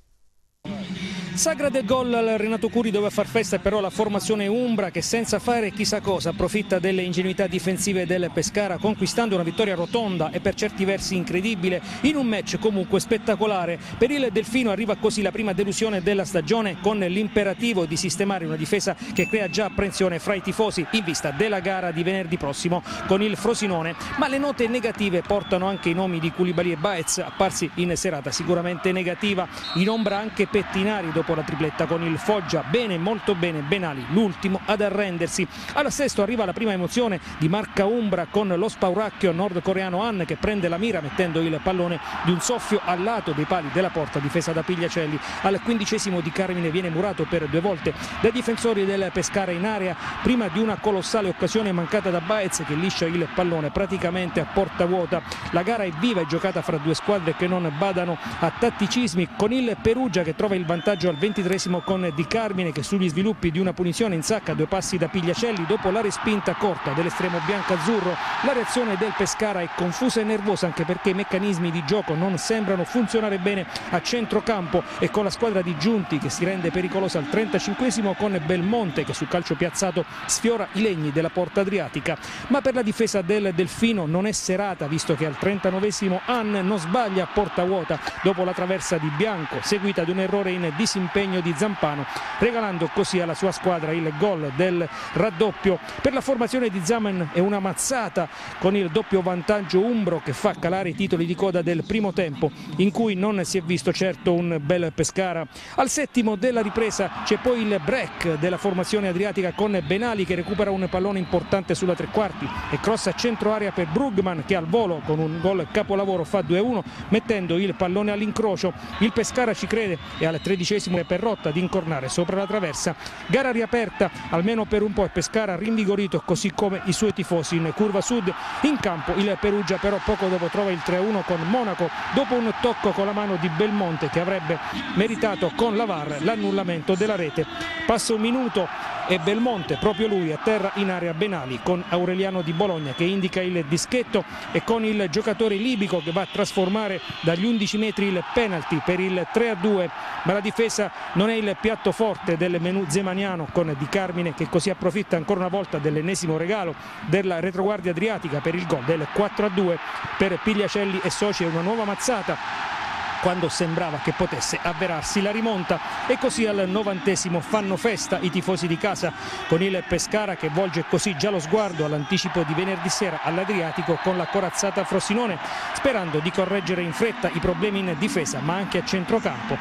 Sagra del gol al Renato Curi dove a far festa però la formazione Umbra che senza fare chissà cosa approfitta delle ingenuità difensive del Pescara conquistando una vittoria rotonda e per certi versi incredibile in un match comunque spettacolare. Per il Delfino arriva così la prima delusione della stagione con l'imperativo di sistemare una difesa che crea già apprensione fra i tifosi in vista della gara di venerdì prossimo con il Frosinone, ma le note negative portano anche i nomi di Culibali e Baez apparsi in serata sicuramente negativa, in ombra anche Pettinari dove dopo la tripletta con il Foggia. Bene, molto bene Benali, l'ultimo ad arrendersi. All'assesto arriva la prima emozione di Marca Umbra con lo spauracchio nordcoreano Han che prende la mira mettendo il pallone di un soffio al lato dei pali della porta difesa da Pigliacelli. Al quindicesimo di Carmine viene murato per due volte dai difensori del Pescara in area prima di una colossale occasione mancata da Baez che liscia il pallone praticamente a porta vuota. La gara è viva e giocata fra due squadre che non badano a tatticismi con il Perugia che trova il vantaggio al ventitresimo con Di Carmine che sugli sviluppi di una punizione in sacca due passi da Pigliacelli dopo la respinta corta dell'estremo bianco-azzurro La reazione del Pescara è confusa e nervosa anche perché i meccanismi di gioco non sembrano funzionare bene a centrocampo e con la squadra di Giunti che si rende pericolosa al trentacinquesimo con Belmonte che sul calcio piazzato sfiora i legni della porta adriatica. Ma per la difesa del Delfino non è serata visto che al trentanovesimo Ann non sbaglia a porta vuota dopo la traversa di Bianco seguita di un errore in disimulazione disimpegno di Zampano, regalando così alla sua squadra il gol del raddoppio. Per la formazione di Zaman è una mazzata con il doppio vantaggio Umbro che fa calare i titoli di coda del primo tempo, in cui non si è visto certo un bel Pescara. Al settimo della ripresa c'è poi il break della formazione adriatica con Benali che recupera un pallone importante sulla tre quarti e cross a centro area per Brugman che al volo con un gol capolavoro fa 2-1 mettendo il pallone all'incrocio. Il Pescara ci crede e al tredicesimo Asmue per rotta ad incornare sopra la traversa. Gara riaperta almeno per un po' e Pescara rinvigorito così come i suoi tifosi in curva sud. In campo il Perugia però poco dopo trova il 3-1 con Monaco dopo un tocco con la mano di Belmonte che avrebbe meritato con la VAR l'annullamento della rete. Passa un minuto e Belmonte, proprio lui a terra in area Benali con Aureliano di Bologna che indica il dischetto e con il giocatore libico che va a trasformare dagli 11 metri il penalty per il 3-2 a ma la difesa non è il piatto forte del menù zemaniano con Di Carmine che così approfitta ancora una volta dell'ennesimo regalo della retroguardia adriatica per il gol del 4-2 a per Pigliacelli e Soci è una nuova mazzata quando sembrava che potesse avverarsi la rimonta e così al novantesimo fanno festa i tifosi di casa con il Pescara che volge così già lo sguardo all'anticipo di venerdì sera all'Adriatico con la corazzata Frosinone sperando di correggere in fretta i problemi in difesa ma anche a centrocampo.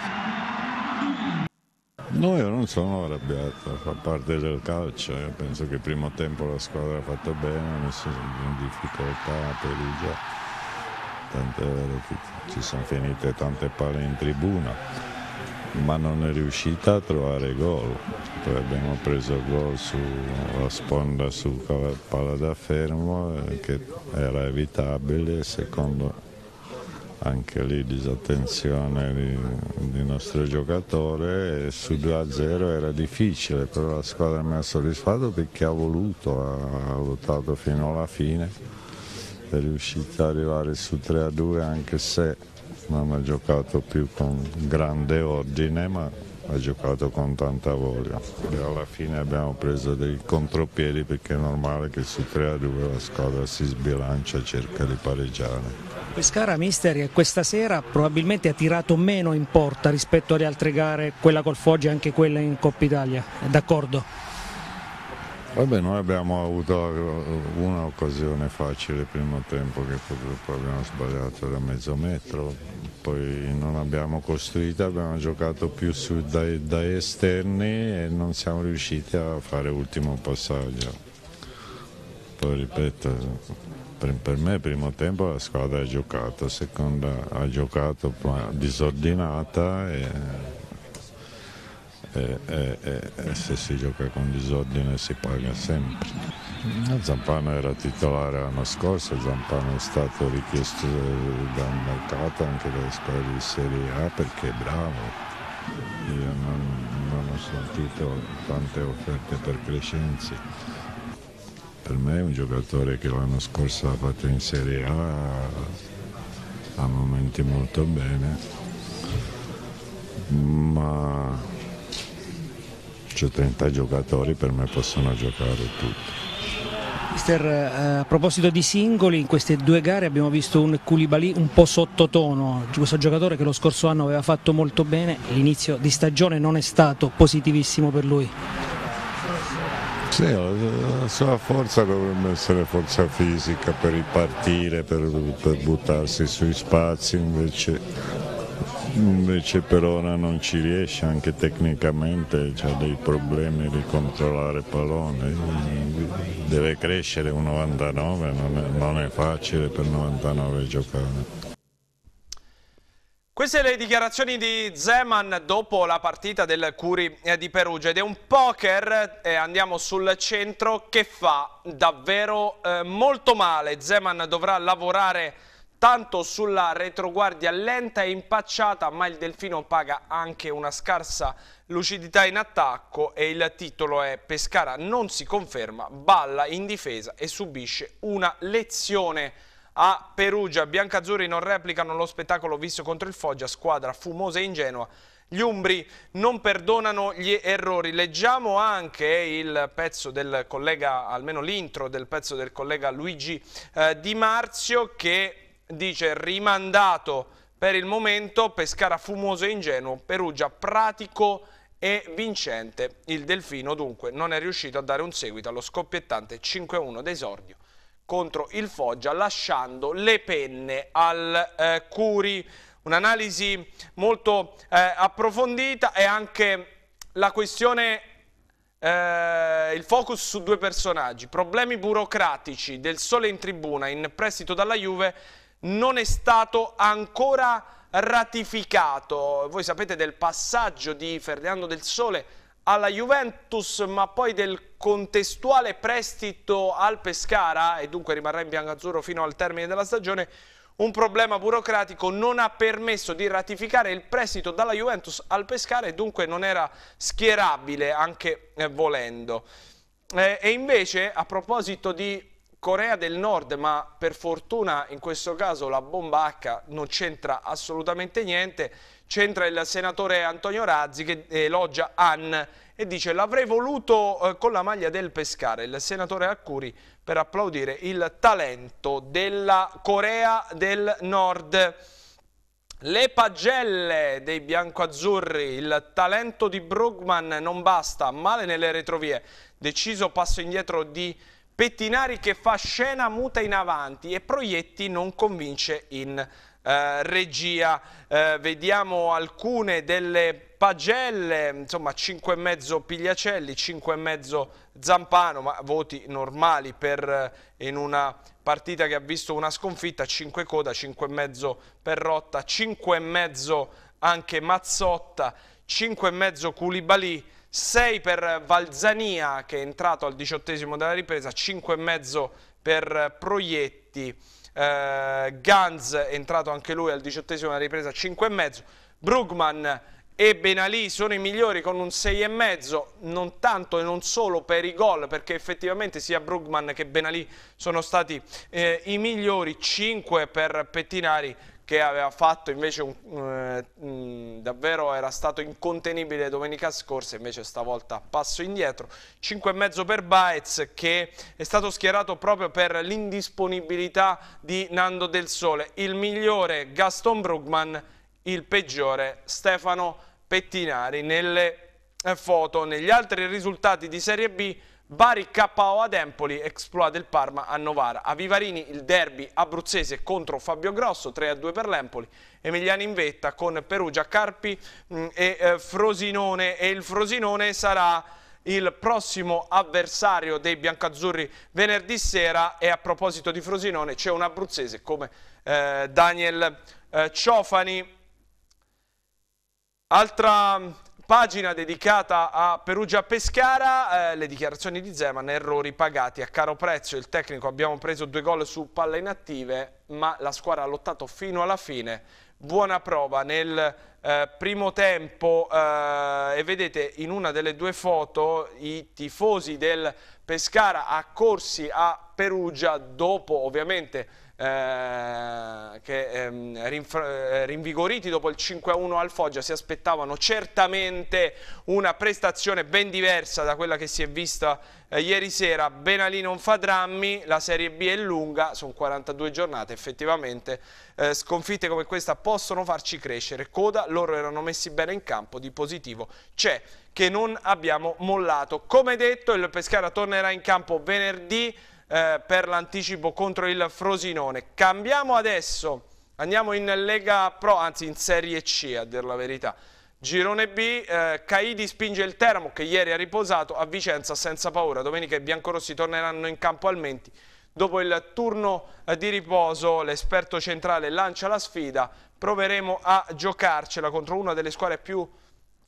No, io non sono arrabbiato, fa parte del calcio, io penso che il primo tempo la squadra ha fatto bene, ha messo in difficoltà, Perugia, tant'è vero che ci sono finite tante palle in tribuna, ma non è riuscita a trovare gol. Poi abbiamo preso gol sulla sponda su palla da fermo eh, che era evitabile, secondo anche lì disattenzione di, di nostro giocatore e su 2-0 era difficile, però la squadra mi ha soddisfatto perché ha voluto, ha lottato fino alla fine è riuscita ad arrivare su 3-2 a anche se non ha giocato più con grande ordine ma ha giocato con tanta voglia e alla fine abbiamo preso dei contropiedi perché è normale che su 3-2 a la squadra si sbilancia e cerca di pareggiare. Pescara Misteri questa sera probabilmente ha tirato meno in porta rispetto alle altre gare, quella col Foggia e anche quella in Coppa Italia, d'accordo? Vabbè, noi abbiamo avuto eh, un'occasione facile il primo tempo che purtroppo abbiamo sbagliato da mezzo metro, poi non abbiamo costruito, abbiamo giocato più su, da, da esterni e non siamo riusciti a fare ultimo passaggio. Poi ripeto, per, per me il primo tempo la squadra ha giocato, la seconda ha giocato disordinata e eh, eh, se si gioca con disordine si paga sempre. Zampano era titolare l'anno scorso, Zampano è stato richiesto dal mercato anche dalle squadre di Serie A perché è bravo. Io non, non ho sentito tante offerte per Crescenzi. Per me è un giocatore che l'anno scorso ha fatto in Serie A a momenti molto bene, ma C'ho 30 giocatori, per me possono giocare tutti. Mister, eh, a proposito di singoli, in queste due gare abbiamo visto un Koulibaly un po' sottotono, questo giocatore che lo scorso anno aveva fatto molto bene, l'inizio di stagione non è stato positivissimo per lui. Sì, la sua forza dovrebbe essere forza fisica per ripartire, per, per buttarsi sui spazi, invece Invece per ora non ci riesce anche tecnicamente, ha dei problemi di controllare pallone, deve crescere un 99, non è, non è facile per 99 giocare. Queste le dichiarazioni di Zeman dopo la partita del Curi di Perugia ed è un poker, eh, andiamo sul centro, che fa davvero eh, molto male. Zeman dovrà lavorare Tanto sulla retroguardia lenta e impacciata, ma il Delfino paga anche una scarsa lucidità in attacco e il titolo è Pescara non si conferma, balla in difesa e subisce una lezione a Perugia. Biancazzurri non replicano lo spettacolo visto contro il Foggia, squadra fumosa e ingenua. Gli Umbri non perdonano gli errori. Leggiamo anche il pezzo del collega, almeno l'intro del pezzo del collega Luigi eh, Di Marzio che dice rimandato per il momento, Pescara fumoso e ingenuo, Perugia pratico e vincente. Il Delfino dunque non è riuscito a dare un seguito allo scoppiettante 5-1 d'esordio contro il Foggia lasciando le penne al eh, Curi. Un'analisi molto eh, approfondita e anche la questione, eh, il focus su due personaggi, problemi burocratici del sole in tribuna in prestito dalla Juve non è stato ancora ratificato. Voi sapete del passaggio di Ferdinando del Sole alla Juventus, ma poi del contestuale prestito al Pescara, e dunque rimarrà in biancazzurro fino al termine della stagione, un problema burocratico non ha permesso di ratificare il prestito dalla Juventus al Pescara e dunque non era schierabile anche eh, volendo. Eh, e invece, a proposito di Corea del Nord, ma per fortuna in questo caso la bomba H non c'entra assolutamente niente, c'entra il senatore Antonio Razzi che eh, elogia Ann e dice l'avrei voluto eh, con la maglia del pescare, il senatore Accuri per applaudire il talento della Corea del Nord. Le pagelle dei biancoazzurri, il talento di Brugman non basta, male nelle retrovie, deciso passo indietro di Pettinari che fa scena muta in avanti e Proietti non convince in eh, regia. Eh, vediamo alcune delle pagelle, insomma 5,5 Pigliacelli, 5,5 Zampano, ma voti normali per, eh, in una partita che ha visto una sconfitta, 5 Coda, 5,5 Perrotta, 5,5 anche Mazzotta, 5,5 Culibali. 6 per Valzania che è entrato al diciottesimo della ripresa, 5,5 per Proietti, eh, Ganz è entrato anche lui al diciottesimo della ripresa, 5,5, Brugman e Benalì sono i migliori con un 6,5, non tanto e non solo per i gol, perché effettivamente sia Brugman che Benalì sono stati eh, i migliori, 5 per Pettinari che aveva fatto invece un, eh, mm, davvero era stato incontenibile domenica scorsa invece stavolta passo indietro 5,5 per Baez che è stato schierato proprio per l'indisponibilità di Nando Del Sole il migliore Gaston Brugman il peggiore Stefano Pettinari nelle eh, foto negli altri risultati di Serie B Bari KO ad Empoli, exploit del Parma a Novara. A Vivarini il derby abruzzese contro Fabio Grosso, 3-2 per l'Empoli. Emiliano in vetta con Perugia, Carpi mm, e eh, Frosinone. E il Frosinone sarà il prossimo avversario dei biancazzurri venerdì sera. E a proposito di Frosinone c'è un abruzzese come eh, Daniel eh, Ciofani. Altra pagina dedicata a Perugia-Pescara, eh, le dichiarazioni di Zeman, errori pagati a caro prezzo, il tecnico abbiamo preso due gol su palle inattive, ma la squadra ha lottato fino alla fine, buona prova nel eh, primo tempo eh, e vedete in una delle due foto i tifosi del Pescara accorsi a Perugia dopo ovviamente eh, che ehm, eh, rinvigoriti dopo il 5-1 al Foggia si aspettavano certamente una prestazione ben diversa da quella che si è vista eh, ieri sera. Benalì non fa drammi, la Serie B è lunga, sono 42 giornate effettivamente. Eh, sconfitte come questa possono farci crescere. Coda, loro erano messi bene in campo, di positivo c'è che non abbiamo mollato. Come detto il Pescara tornerà in campo venerdì eh, per l'anticipo contro il Frosinone. Cambiamo adesso, andiamo in Lega Pro, anzi in Serie C a dir la verità. Girone B, eh, Caidi spinge il Teramo che ieri ha riposato a Vicenza senza paura. Domenica i biancorossi torneranno in campo al Menti. Dopo il turno eh, di riposo l'esperto centrale lancia la sfida. Proveremo a giocarcela contro una delle squadre più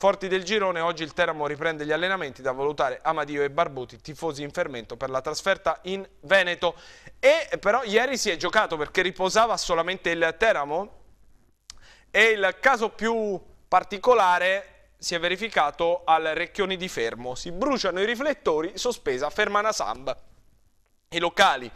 Forti del girone, oggi il Teramo riprende gli allenamenti da valutare Amadio e Barbuti, tifosi in fermento per la trasferta in Veneto. E però ieri si è giocato perché riposava solamente il Teramo e il caso più particolare si è verificato al Recchioni di Fermo. Si bruciano i riflettori, sospesa Fermana Samba. I locali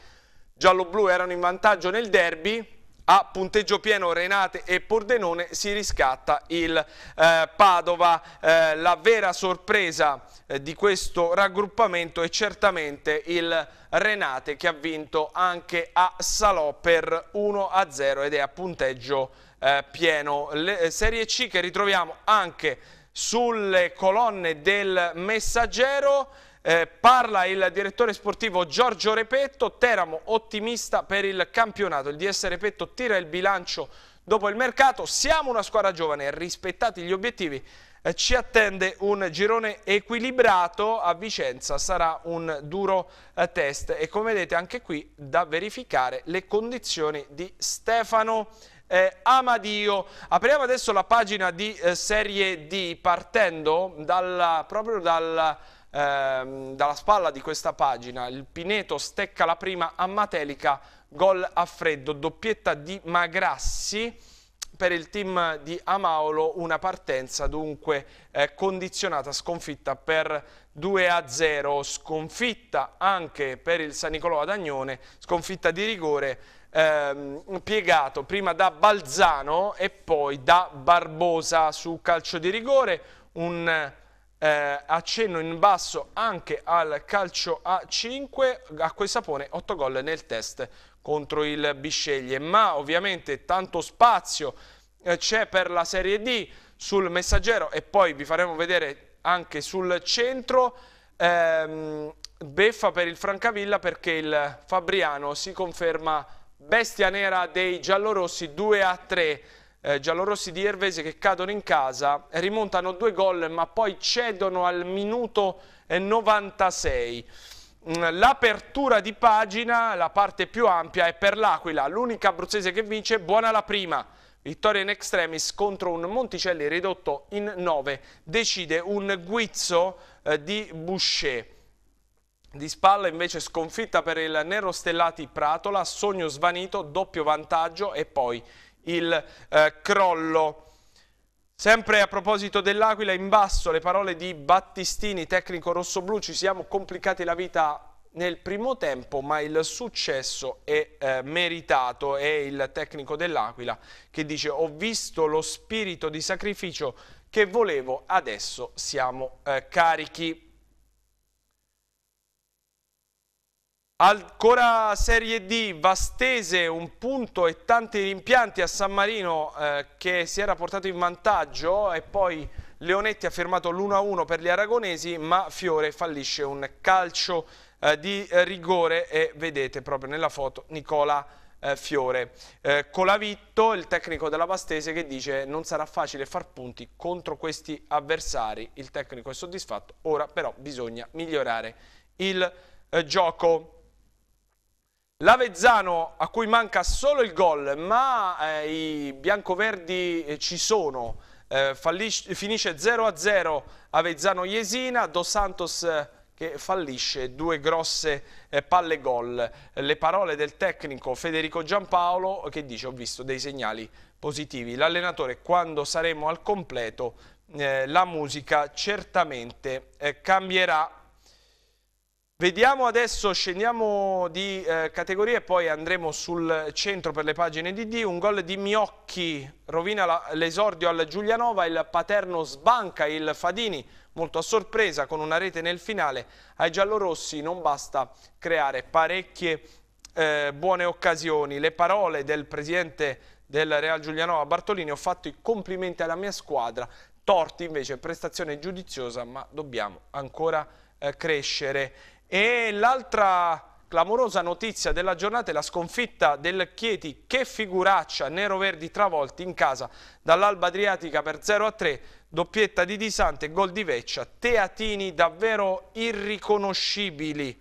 giallo-blu erano in vantaggio nel derby, a punteggio pieno Renate e Pordenone si riscatta il eh, Padova. Eh, la vera sorpresa eh, di questo raggruppamento è certamente il Renate che ha vinto anche a Salò per 1-0 ed è a punteggio eh, pieno. Le, eh, serie C che ritroviamo anche sulle colonne del Messaggero eh, parla il direttore sportivo Giorgio Repetto, Teramo ottimista per il campionato. Il DS Repetto tira il bilancio dopo il mercato. Siamo una squadra giovane, rispettati gli obiettivi. Eh, ci attende un girone equilibrato a Vicenza, sarà un duro eh, test e come vedete anche qui da verificare le condizioni di Stefano eh, Amadio. Apriamo adesso la pagina di eh, Serie D partendo dalla, proprio dal ehm, dalla spalla di questa pagina, il Pineto stecca la prima a Matelica, gol a freddo, doppietta di Magrassi per il team di Amaolo una partenza dunque eh, condizionata, sconfitta per 2 0, sconfitta anche per il San Nicolò ad Agnone, sconfitta di rigore ehm, piegato prima da Balzano e poi da Barbosa su calcio di rigore, un eh, accenno in basso anche al calcio a 5, a cui sapone 8 gol nel test contro il Bisceglie, ma ovviamente tanto spazio eh, c'è per la Serie D sul messaggero e poi vi faremo vedere anche sul centro, ehm, beffa per il Francavilla perché il Fabriano si conferma bestia nera dei giallorossi 2 a 3 eh, giallorossi di Ervese che cadono in casa, eh, rimontano due gol ma poi cedono al minuto 96. Mm, l'apertura di pagina, la parte più ampia, è per l'Aquila, l'unica abruzzese che vince, buona la prima. Vittoria in extremis contro un Monticelli ridotto in 9, decide un guizzo eh, di Boucher. Di spalla invece sconfitta per il Nero Stellati Pratola, sogno svanito, doppio vantaggio e poi il eh, crollo. Sempre a proposito dell'Aquila, in basso le parole di Battistini, tecnico rossoblù, ci siamo complicati la vita nel primo tempo, ma il successo è eh, meritato. È il tecnico dell'Aquila che dice ho visto lo spirito di sacrificio che volevo, adesso siamo eh, carichi. Ancora Serie D, Vastese un punto e tanti rimpianti a San Marino eh, che si era portato in vantaggio e poi Leonetti ha fermato l'1-1 per gli aragonesi ma Fiore fallisce un calcio eh, di rigore e vedete proprio nella foto Nicola eh, Fiore. Eh, Colavitto, il tecnico della Vastese che dice non sarà facile far punti contro questi avversari, il tecnico è soddisfatto, ora però bisogna migliorare il eh, gioco. L'Avezzano a cui manca solo il gol, ma eh, i biancoverdi eh, ci sono. Eh, fallisce, finisce 0-0 avezzano iesina Dos Santos eh, che fallisce due grosse eh, palle gol. Le parole del tecnico Federico Giampaolo che dice ho visto dei segnali positivi. L'allenatore quando saremo al completo eh, la musica certamente eh, cambierà Vediamo adesso, scendiamo di eh, categoria e poi andremo sul centro per le pagine di D. Un gol di Miocchi rovina l'esordio al Giulianova, il Paterno sbanca il Fadini, molto a sorpresa, con una rete nel finale. Ai giallorossi non basta creare parecchie eh, buone occasioni. Le parole del presidente del Real Giulianova Bartolini, ho fatto i complimenti alla mia squadra, torti invece prestazione giudiziosa, ma dobbiamo ancora eh, crescere. E l'altra clamorosa notizia della giornata è la sconfitta del Chieti, che figuraccia, nero-verdi travolti in casa dall'Alba Adriatica per 0-3, doppietta di Di Sante, gol di Veccia, teatini davvero irriconoscibili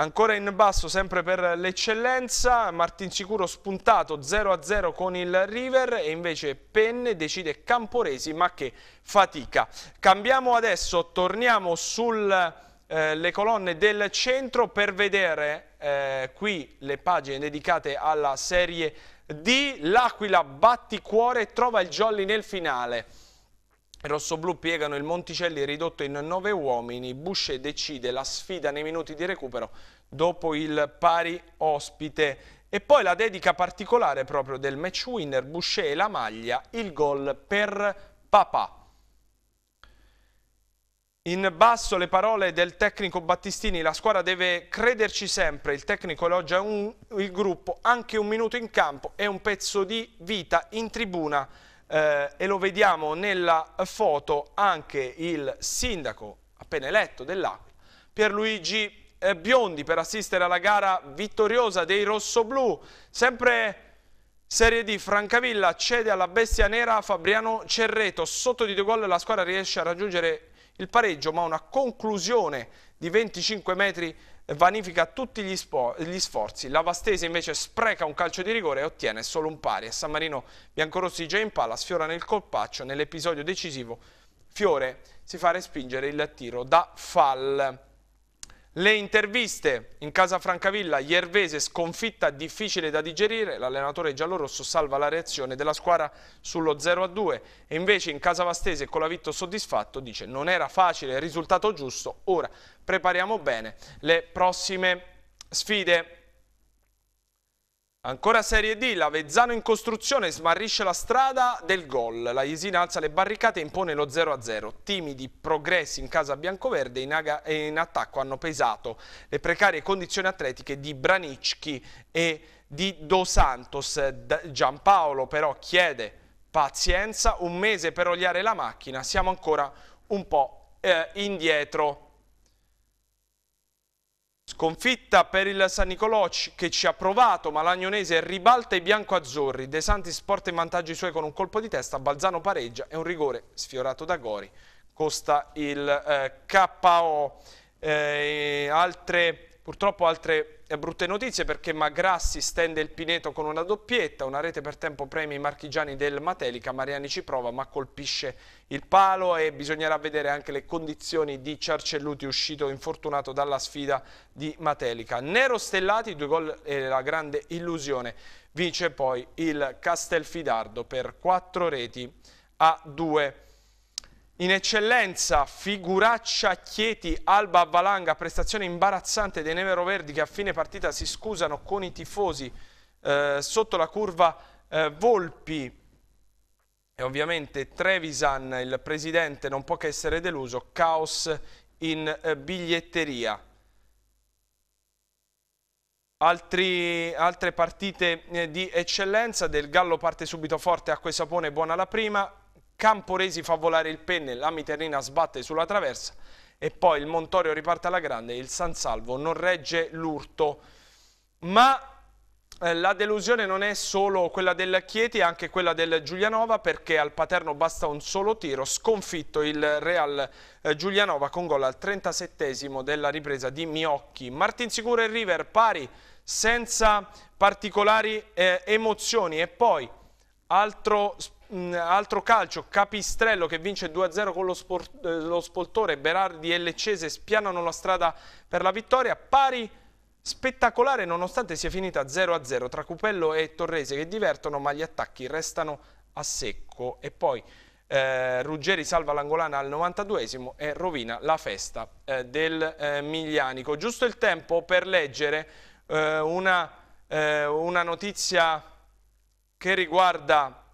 Ancora in basso, sempre per l'eccellenza, Martin Sicuro spuntato 0-0 con il River e invece Penne decide Camporesi ma che fatica. Cambiamo adesso, torniamo sulle eh, colonne del centro per vedere eh, qui le pagine dedicate alla Serie D. L'Aquila batticuore e trova il jolly nel finale rossoblù piegano il Monticelli ridotto in 9 uomini, Boucher decide la sfida nei minuti di recupero dopo il pari ospite e poi la dedica particolare proprio del match winner Boucher e la maglia, il gol per Papà. In basso le parole del tecnico Battistini, la squadra deve crederci sempre, il tecnico elogia un, il gruppo, anche un minuto in campo e un pezzo di vita in tribuna eh, e lo vediamo nella foto anche il sindaco appena eletto dell'Aquila, Pierluigi eh, Biondi per assistere alla gara vittoriosa dei rossoblù, sempre... Serie D, Francavilla cede alla bestia nera Fabriano Cerreto, sotto di due gol la squadra riesce a raggiungere il pareggio ma una conclusione di 25 metri vanifica tutti gli, gli sforzi. La Vastese invece spreca un calcio di rigore e ottiene solo un pari. A San Marino Biancorossi già in palla sfiora nel colpaccio. Nell'episodio decisivo Fiore si fa respingere il tiro da Fall. Le interviste in casa Francavilla, Iervese sconfitta difficile da digerire, l'allenatore giallorosso salva la reazione della squadra sullo 0-2 e invece in casa Vastese con la vitto soddisfatto dice non era facile, il risultato giusto, ora prepariamo bene le prossime sfide. Ancora Serie D, la Vezzano in costruzione smarrisce la strada del gol. La Jesina alza le barricate e impone lo 0-0. Timidi progressi in casa biancoverde in, e in attacco hanno pesato le precarie condizioni atletiche di Branicchi e di Dos Santos. Giampaolo però chiede pazienza, un mese per oliare la macchina, siamo ancora un po' eh, indietro. Sconfitta per il San Nicolò che ci ha provato, ma l'Agnonese ribalta i bianco-azzurri. De Santi sporta in vantaggio i suoi con un colpo di testa, Balzano pareggia e un rigore sfiorato da Gori. Costa il eh, KO. Eh, altre, purtroppo altre e brutte notizie perché Magrassi stende il Pineto con una doppietta, una rete per tempo premi i marchigiani del Matelica, Mariani ci prova ma colpisce il palo e bisognerà vedere anche le condizioni di Ciarcelluti uscito infortunato dalla sfida di Matelica. Nero Stellati, due gol e la grande illusione, vince poi il Castelfidardo per quattro reti a due in eccellenza, figuraccia Chieti, Alba Valanga, prestazione imbarazzante dei Nevero Verdi che a fine partita si scusano con i tifosi eh, sotto la curva eh, Volpi. E ovviamente Trevisan, il presidente, non può che essere deluso, caos in eh, biglietteria. Altri, altre partite eh, di eccellenza del Gallo parte subito forte Acqua e Sapone buona la prima Camporesi fa volare il penne, la Miterrina sbatte sulla traversa e poi il Montorio riparte alla grande, il San Salvo non regge l'urto. Ma eh, la delusione non è solo quella del Chieti, è anche quella del Giulianova, perché al Paterno basta un solo tiro, sconfitto il Real eh, Giulianova con gol al 37 esimo della ripresa di Miocchi. Martin Sicuro e River pari senza particolari eh, emozioni e poi altro spazio mh, mm, altro calcio, Capistrello che vince 2-0 con lo, sport, eh, lo Spoltore, Berardi e Leccese spianano la strada per la vittoria, pari spettacolare nonostante sia finita 0-0 tra Cupello e Torrese che divertono ma gli attacchi restano a secco e poi eh, Ruggeri salva l'angolana al 92esimo e rovina la festa eh, del eh, Miglianico. Giusto il tempo per leggere eh, una, eh, una notizia che riguarda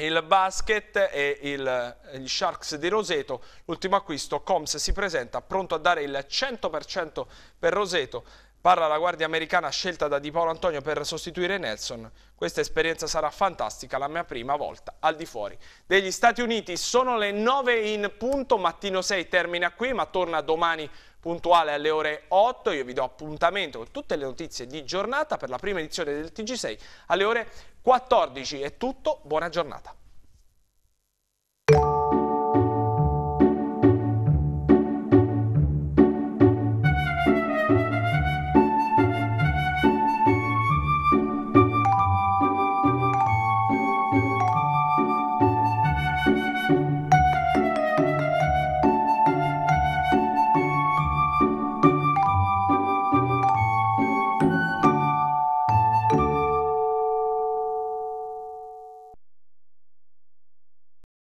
il basket e il, gli Sharks di Roseto, l'ultimo acquisto, Coms si presenta pronto a dare il 100% per Roseto, parla la guardia americana scelta da Di Paolo Antonio per sostituire Nelson, questa esperienza sarà fantastica, la mia prima volta al di fuori degli Stati Uniti, sono le 9 in punto, mattino 6 termina qui ma torna domani puntuale alle ore 8. Io vi do appuntamento con tutte le notizie di giornata per la prima edizione del TG6 alle ore 14. È tutto, buona giornata.